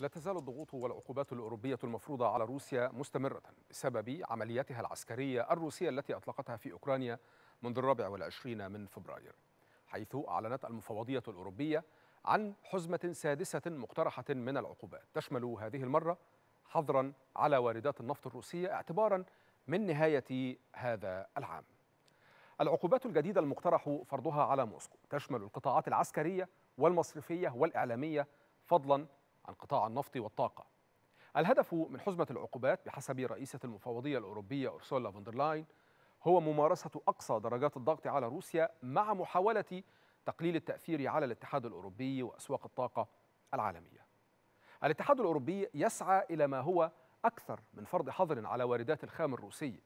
لا تزال الضغوط والعقوبات الأوروبية المفروضة على روسيا مستمرة بسبب عملياتها العسكرية الروسية التي أطلقتها في أوكرانيا منذ الرابع والعشرين من فبراير حيث أعلنت المفوضية الأوروبية عن حزمة سادسة مقترحة من العقوبات تشمل هذه المرة حظرا على واردات النفط الروسية اعتبارا من نهاية هذا العام العقوبات الجديدة المقترح فرضها على موسكو تشمل القطاعات العسكرية والمصرفية والإعلامية فضلا عن قطاع النفط والطاقة الهدف من حزمة العقوبات بحسب رئيسة المفوضية الأوروبية أرسولا فوندرلاين هو ممارسة أقصى درجات الضغط على روسيا مع محاولة تقليل التأثير على الاتحاد الأوروبي وأسواق الطاقة العالمية الاتحاد الأوروبي يسعى إلى ما هو أكثر من فرض حظر على واردات الخام الروسي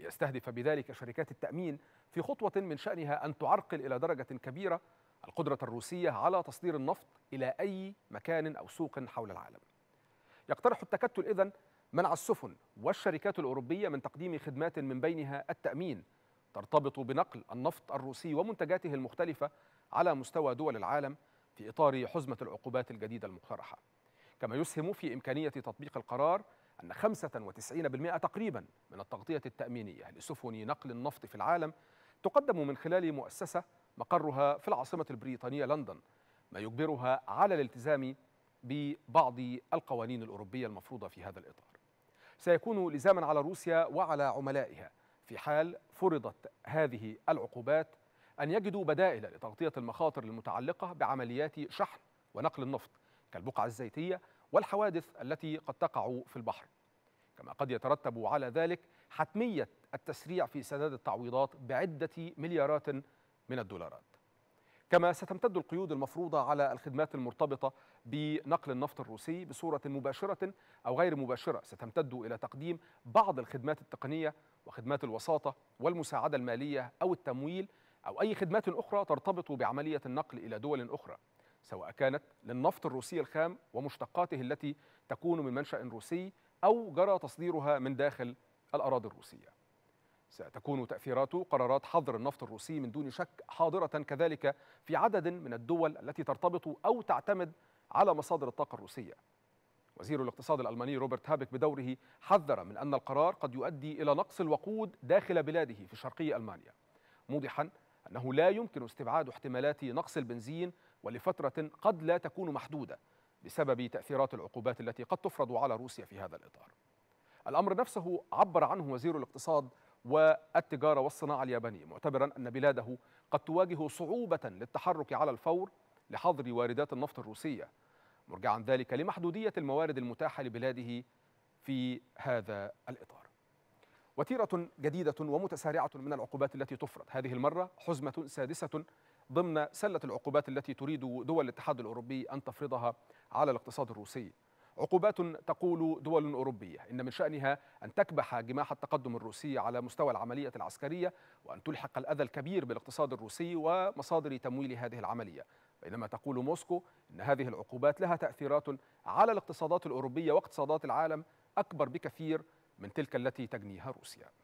ليستهدف بذلك شركات التأمين في خطوة من شأنها أن تعرقل إلى درجة كبيرة القدرة الروسية على تصدير النفط إلى أي مكان أو سوق حول العالم. يقترح التكتل إذن منع السفن والشركات الأوروبية من تقديم خدمات من بينها التأمين ترتبط بنقل النفط الروسي ومنتجاته المختلفة على مستوى دول العالم في إطار حزمة العقوبات الجديدة المقترحة. كما يسهم في إمكانية تطبيق القرار أن 95% تقريبا من التغطية التأمينية لسفن يعني نقل النفط في العالم تقدم من خلال مؤسسة مقرها في العاصمة البريطانية لندن ما يجبرها على الالتزام ببعض القوانين الأوروبية المفروضة في هذا الإطار سيكون لزاما على روسيا وعلى عملائها في حال فرضت هذه العقوبات أن يجدوا بدائل لتغطية المخاطر المتعلقة بعمليات شحن ونقل النفط كالبقعة الزيتية والحوادث التي قد تقع في البحر كما قد يترتب على ذلك حتمية التسريع في سداد التعويضات بعدة مليارات من الدولارات كما ستمتد القيود المفروضة على الخدمات المرتبطة بنقل النفط الروسي بصورة مباشرة أو غير مباشرة ستمتد إلى تقديم بعض الخدمات التقنية وخدمات الوساطة والمساعدة المالية أو التمويل أو أي خدمات أخرى ترتبط بعملية النقل إلى دول أخرى سواء كانت للنفط الروسي الخام ومشتقاته التي تكون من منشأ روسي أو جرى تصديرها من داخل الأراضي الروسية ستكون تأثيرات قرارات حظر النفط الروسي من دون شك حاضرة كذلك في عدد من الدول التي ترتبط أو تعتمد على مصادر الطاقة الروسية وزير الاقتصاد الألماني روبرت هابك بدوره حذر من أن القرار قد يؤدي إلى نقص الوقود داخل بلاده في شرقي ألمانيا موضحا أنه لا يمكن استبعاد احتمالات نقص البنزين ولفترة قد لا تكون محدودة بسبب تأثيرات العقوبات التي قد تفرض على روسيا في هذا الإطار الأمر نفسه عبر عنه وزير الاقتصاد والتجارة والصناعة الياباني معتبرا أن بلاده قد تواجه صعوبة للتحرك على الفور لحظر واردات النفط الروسية مرجعا ذلك لمحدودية الموارد المتاحة لبلاده في هذا الإطار وتيرة جديدة ومتسارعة من العقوبات التي تفرض هذه المرة حزمة سادسة ضمن سلة العقوبات التي تريد دول الاتحاد الأوروبي أن تفرضها على الاقتصاد الروسي عقوبات تقول دول أوروبية إن من شأنها أن تكبح جماح التقدم الروسي على مستوى العملية العسكرية وأن تلحق الأذى الكبير بالاقتصاد الروسي ومصادر تمويل هذه العملية بينما تقول موسكو إن هذه العقوبات لها تأثيرات على الاقتصادات الأوروبية واقتصادات العالم أكبر بكثير من تلك التي تجنيها روسيا